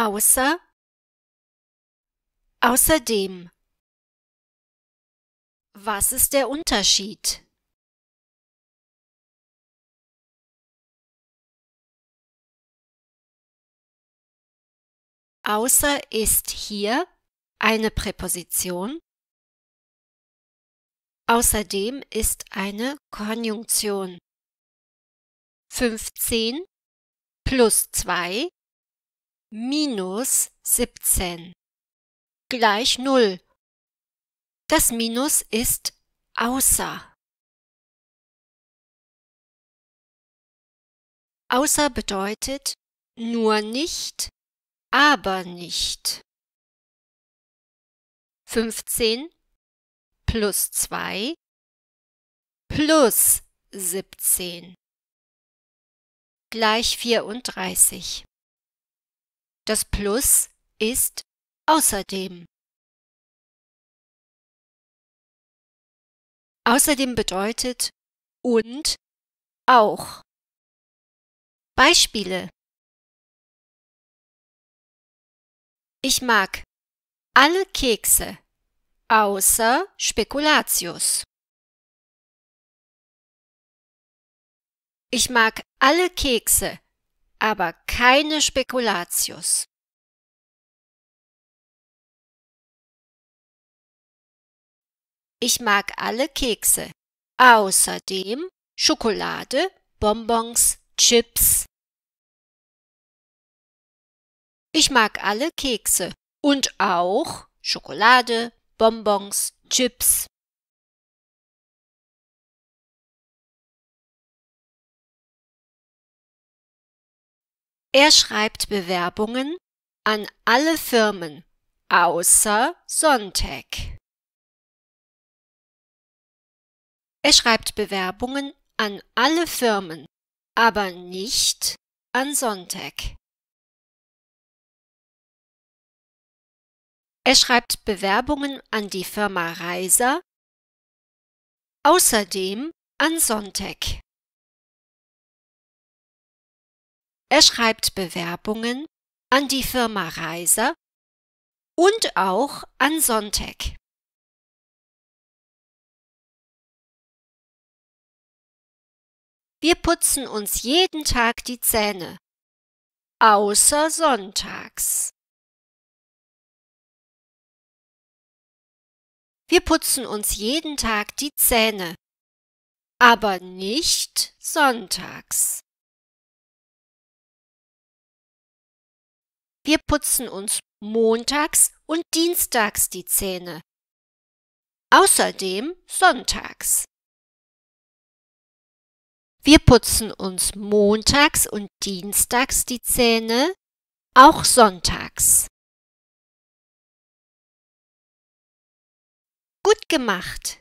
außer außerdem Was ist der Unterschied? Außer ist hier eine Präposition. Außerdem ist eine Konjunktion. 15 plus 2 minus 17 gleich 0. Das Minus ist außer. Außer bedeutet nur nicht, aber nicht. 15 plus 2 plus 17 gleich 34. Das Plus ist außerdem. Außerdem bedeutet und auch. Beispiele Ich mag alle Kekse außer Spekulatius. Ich mag alle Kekse aber keine Spekulatius. Ich mag alle Kekse, außerdem Schokolade, Bonbons, Chips. Ich mag alle Kekse und auch Schokolade, Bonbons, Chips. Er schreibt Bewerbungen an alle Firmen außer Sonntag. Er schreibt Bewerbungen an alle Firmen, aber nicht an Sonntag. Er schreibt Bewerbungen an die Firma Reiser, außerdem an Sonntag. Er schreibt Bewerbungen an die Firma Reiser und auch an Sonntag. Wir putzen uns jeden Tag die Zähne, außer sonntags. Wir putzen uns jeden Tag die Zähne, aber nicht sonntags. Wir putzen uns montags und dienstags die Zähne. Außerdem sonntags. Wir putzen uns montags und dienstags die Zähne, auch sonntags. Gut gemacht!